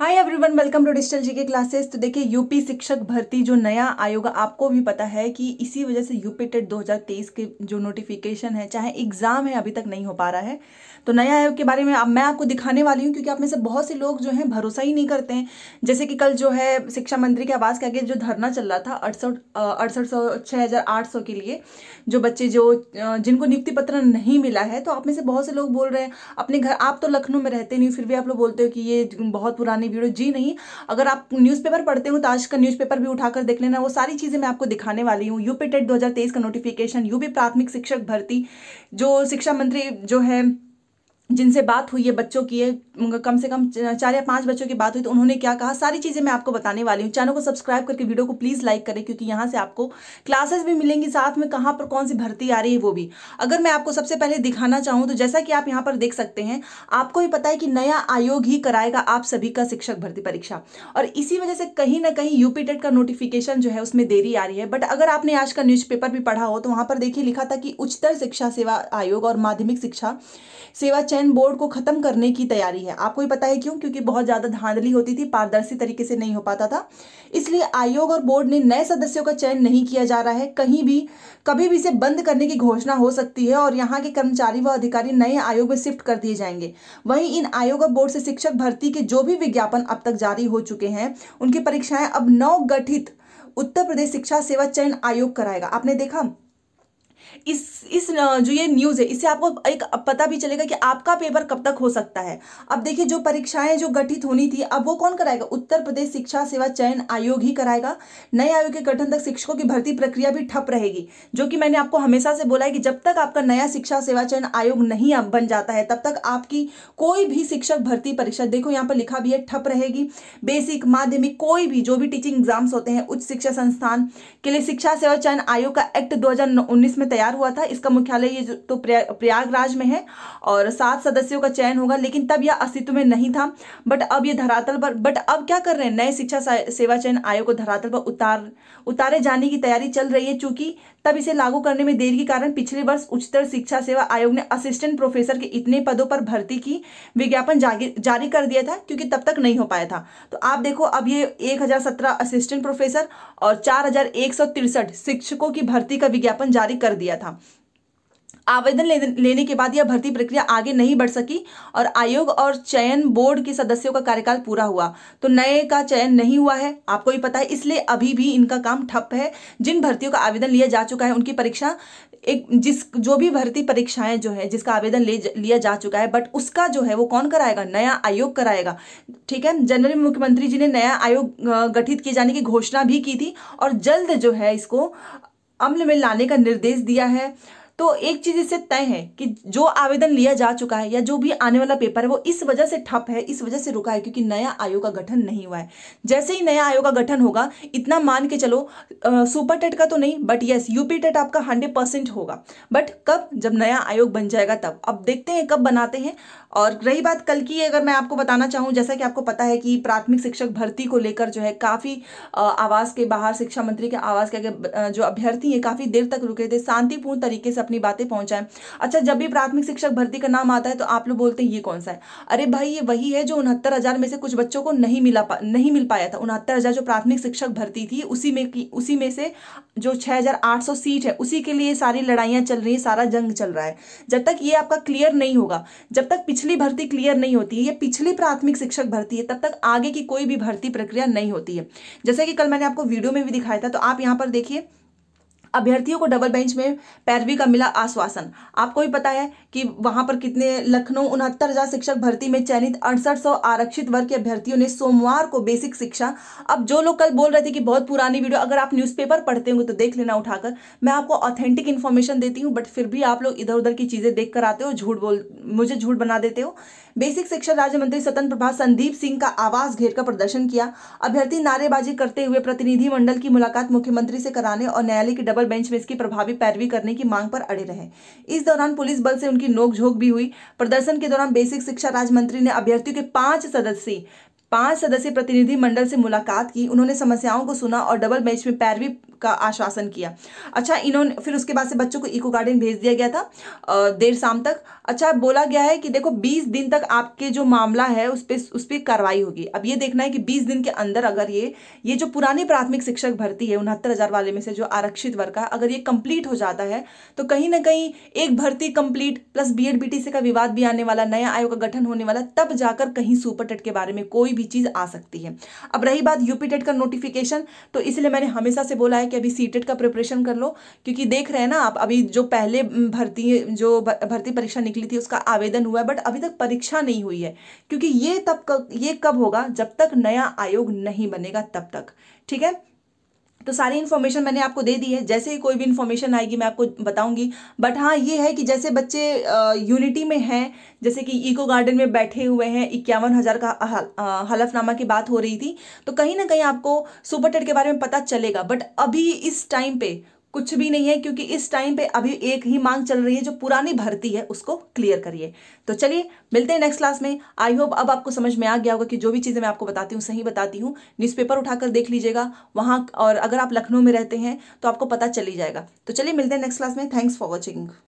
hi everyone welcome to digital GK classes तो देखिए UP शिक्षक भर्ती जो नया आयोग आपको भी पता है कि इसी वजह से यूपी टेट 2023 के जो नोटिफिकेशन है चाहे एग्ज़ाम है अभी तक नहीं हो पा रहा है तो नया आयोग के बारे में अब मैं आपको दिखाने वाली हूँ क्योंकि आप में से बहुत से लोग जो हैं भरोसा ही नहीं करते हैं जैसे कि कल जो है शिक्षा मंत्री के आवास के आगे जो धरना चल रहा था अड़सठ अड़सठ सौ छः हज़ार आठ सौ के लिए जो बच्चे जो जिनको नियुक्ति पत्र नहीं मिला है तो आप में से बहुत से लोग बोल रहे हैं अपने घर आप तो लखनऊ में रहते नहीं फिर भी आप लोग बोलते हो कि ये बहुत पुराने वाली वीडियो जी नहीं अगर आप न्यूज़पेपर पढ़ते हो तो आज का न्यूज़पेपर भी उठाकर देख लेना वो सारी चीज़ें मैं आपको दिखाने वाली हूँ यूपी टेट दो का नोटिफिकेशन यूपी प्राथमिक शिक्षक भर्ती जो शिक्षा मंत्री जो है जिनसे बात हुई है बच्चों की है कम से कम चार या पांच बच्चों की बात हुई तो उन्होंने क्या कहा सारी चीज़ें मैं आपको बताने वाली हूँ चैनल को सब्सक्राइब करके वीडियो को प्लीज़ लाइक करें क्योंकि यहाँ से आपको क्लासेस भी मिलेंगी साथ में कहाँ पर कौन सी भर्ती आ रही है वो भी अगर मैं आपको सबसे पहले दिखाना चाहूँ तो जैसा कि आप यहाँ पर देख सकते हैं आपको भी पता है कि नया आयोग ही कराएगा आप सभी का शिक्षक भर्ती परीक्षा और इसी वजह से कहीं ना कहीं यूपी टेट का नोटिफिकेशन जो है उसमें देरी आ रही है बट अगर आपने आज का न्यूज़पेपर भी पढ़ा हो तो वहाँ पर देखिए लिखा था कि उच्चतर शिक्षा सेवा आयोग और माध्यमिक शिक्षा सेवा चयन बोर्ड को खत्म करने की तैयारी है आपको ही पता है क्यों क्योंकि बहुत ज़्यादा धांधली होती थी पारदर्शी तरीके से नहीं हो पाता था इसलिए आयोग और बोर्ड ने नए सदस्यों का चयन नहीं किया जा रहा है कहीं भी कभी भी इसे बंद करने की घोषणा हो सकती है और यहाँ के कर्मचारी व अधिकारी नए आयोग में शिफ्ट कर दिए जाएंगे वहीं इन आयोग और बोर्ड से शिक्षक भर्ती के जो भी विज्ञापन अब तक जारी हो चुके हैं उनकी परीक्षाएं अब नव गठित उत्तर प्रदेश शिक्षा सेवा चयन आयोग कराएगा आपने देखा इस इस जो ये न्यूज़ है इससे आपको एक पता भी चलेगा कि आपका पेपर कब तक हो सकता है अब देखिए जो परीक्षाएं जो गठित होनी थी अब वो कौन कराएगा उत्तर प्रदेश शिक्षा सेवा चयन आयोग ही कराएगा नए आयोग के गठन तक शिक्षकों की भर्ती प्रक्रिया भी ठप रहेगी जो कि मैंने आपको हमेशा से बोला है कि जब तक आपका नया शिक्षा सेवा चयन आयोग नहीं बन जाता है तब तक आपकी कोई भी शिक्षक भर्ती परीक्षा देखो यहाँ पर लिखा भी है ठप रहेगी बेसिक माध्यमिक कोई भी जो भी टीचिंग एग्जाम्स होते हैं उच्च शिक्षा संस्थान के लिए शिक्षा सेवा चयन आयोग का एक्ट दो में तैयार हुआ था इसका मुख्यालय ये तो प्रया, प्रयागराज में है और सात सदस्यों का चयन होगा लेकिन तब यह अस्तित्व में नहीं था बट अब ये धरातल पर बट अब क्या कर रहे हैं नए शिक्षा सेवा चयन आयोग को धरातल पर उतार उतारे जाने की तैयारी चल रही है चूंकि तब इसे लागू करने में देर के कारण पिछले वर्ष उच्चतर शिक्षा सेवा आयोग ने असिस्टेंट प्रोफेसर के इतने पदों पर भर्ती की विज्ञापन जारी कर दिया था क्योंकि तब तक नहीं हो पाया था तो आप देखो अब ये 1017 असिस्टेंट प्रोफेसर और चार शिक्षकों की भर्ती का विज्ञापन जारी कर दिया दिया था आवेदन लेने के बाद यह भर्ती प्रक्रिया आगे नहीं बढ़ सकी और आयोग और चयन बोर्ड के सदस्यों का कार्यकाल पूरा हुआ तो नए का चयन नहीं हुआ है आपको भी पता है इसलिए अभी भी इनका काम ठप है जिन भर्तियों का आवेदन लिया जा चुका है उनकी परीक्षा एक जिस जो भी भर्ती परीक्षाएं जो है जिसका आवेदन ले लिया जा चुका है बट उसका जो है वो कौन कराएगा नया आयोग कराएगा ठीक है जनवरी मुख्यमंत्री जी ने नया आयोग गठित किए जाने की घोषणा भी की थी और जल्द जो है इसको अमल में लाने का निर्देश दिया है तो एक चीज़ इससे तय है कि जो आवेदन लिया जा चुका है या जो भी आने वाला पेपर है वो इस वजह से ठप है इस वजह से रुका है क्योंकि नया आयोग का गठन नहीं हुआ है जैसे ही नया आयोग का गठन होगा इतना मान के चलो आ, सुपर टेट का तो नहीं बट यस यूपी टेट आपका हंड्रेड परसेंट होगा बट कब जब नया आयोग बन जाएगा तब अब देखते हैं कब बनाते हैं और रही बात कल की अगर मैं आपको बताना चाहूँ जैसा कि आपको पता है कि प्राथमिक शिक्षक भर्ती को लेकर जो है काफ़ी आवास के बाहर शिक्षा मंत्री के आवास के जो अभ्यर्थी हैं काफ़ी देर तक रुके थे शांतिपूर्ण तरीके से अपनी बातें पहुँचाएं अच्छा जब भी प्राथमिक शिक्षक भर्ती का नाम आता है तो आप लोग बोलते हैं ये कौन सा है अरे भाई ये वही है जो उनहत्तर हज़ार में से कुछ बच्चों को नहीं मिला नहीं मिल पाया था उनहत्तर हज़ार जो प्राथमिक शिक्षक भर्ती थी उसी में उसी में से जो छः सीट है उसी के लिए सारी लड़ाइयाँ चल रही है सारा जंग चल रहा है जब तक ये आपका क्लियर नहीं होगा जब तक पिछले पिछली भर्ती क्लियर नहीं होती है या पिछली प्राथमिक शिक्षक भर्ती है तब तक आगे की कोई भी भर्ती प्रक्रिया नहीं होती है जैसे कि कल मैंने आपको वीडियो में भी दिखाया था तो आप यहाँ पर देखिए अभ्यर्थियों को डबल बेंच में पैरवी का मिला आश्वासन आपको भी पता है कि वहां पर कितने लखनऊ उनहत्तर हजार शिक्षक भर्ती में चयनित अड़सठ सौ आरक्षित वर्ग के अभ्यर्थियों ने सोमवार को बेसिक शिक्षा अब जो लोग कल बोल रहे थे कि बहुत पुरानी वीडियो अगर आप न्यूज़पेपर पढ़ते होंगे तो देख लेना उठाकर मैं आपको ऑथेंटिक इन्फॉर्मेशन देती हूँ बट फिर भी आप लोग इधर उधर की चीज़ें देख कर आते हो झूठ बोल मुझे झूठ बना देते हो बेसिक शिक्षा राज्य मंत्री स्वतंत्र प्रभा संदीप सिंह का आवास घेर कर प्रदर्शन किया अभ्यर्थी नारेबाजी करते हुए प्रतिनिधिमंडल की मुलाकात मुख्यमंत्री से कराने और न्यायालय की डबल डबल बेंच में इसकी प्रभावी पैरवी करने की मांग पर अड़े रहे इस दौरान पुलिस बल से उनकी नोकझोंक भी हुई प्रदर्शन के दौरान बेसिक शिक्षा राज्य मंत्री ने अभ्यर्थियों के पांच सदस्य पांच सदस्य प्रतिनिधि मंडल से मुलाकात की उन्होंने समस्याओं को सुना और डबल बेंच में पैरवी का आश्वासन किया अच्छा इन्होंने फिर उसके बाद से बच्चों को इको गार्डन भेज दिया गया था देर शाम तक अच्छा बोला गया है कि देखो बीस दिन तक आपके जो मामला है उस पर उस पर कार्रवाई होगी अब ये देखना है कि बीस दिन के अंदर अगर ये ये जो पुरानी प्राथमिक शिक्षक भर्ती है उनहत्तर हज़ार वाले में से जो आरक्षित वर्ग का अगर ये कंप्लीट हो जाता है तो कहीं ना कहीं एक भर्ती complete plus B Ed B का विवाद भी आने वाला नया आयोग का गठन होने वाला तब जाकर कहीं सुपर टेट के बारे में कोई भी चीज़ आ सकती है अब रही बात यूपी टेट का नोटिफिकेशन तो इसलिए मैंने हमेशा से बोला है कि अभी सीटेट e का प्रिपरेशन कर लो क्योंकि देख रहे हैं ना आप अभी जो पहले भर्ती जो भर्ती परीक्षा निकली थी उसका आवेदन हुआ है बट अभी तक परीक्षा नहीं हुई है क्योंकि ये तब ये कब होगा जब तक नया आयोग नहीं बनेगा तब तक ठीक है तो सारी इन्फॉर्मेशन मैंने आपको दे दी है जैसे ही कोई भी इन्फॉर्मेशन आएगी मैं आपको बताऊंगी बट हाँ ये है कि जैसे बच्चे यूनिटी में हैं जैसे कि इको गार्डन में बैठे हुए हैं इक्यावन हज़ार का हलफनामा की बात हो रही थी तो कहीं ना कहीं आपको सुपर टेट के बारे में पता चलेगा बट अभी इस टाइम पे कुछ भी नहीं है क्योंकि इस टाइम पे अभी एक ही मांग चल रही है जो पुरानी भर्ती है उसको क्लियर करिए तो चलिए मिलते हैं नेक्स्ट क्लास में आई होप अब आपको समझ में आ गया होगा कि जो भी चीज़ें मैं आपको बताती हूँ सही बताती हूँ न्यूज़पेपर उठाकर देख लीजिएगा वहाँ और अगर आप लखनऊ में रहते हैं तो आपको पता चली जाएगा तो चलिए मिलते हैं नेक्स्ट क्लास में थैंक्स फॉर वॉचिंग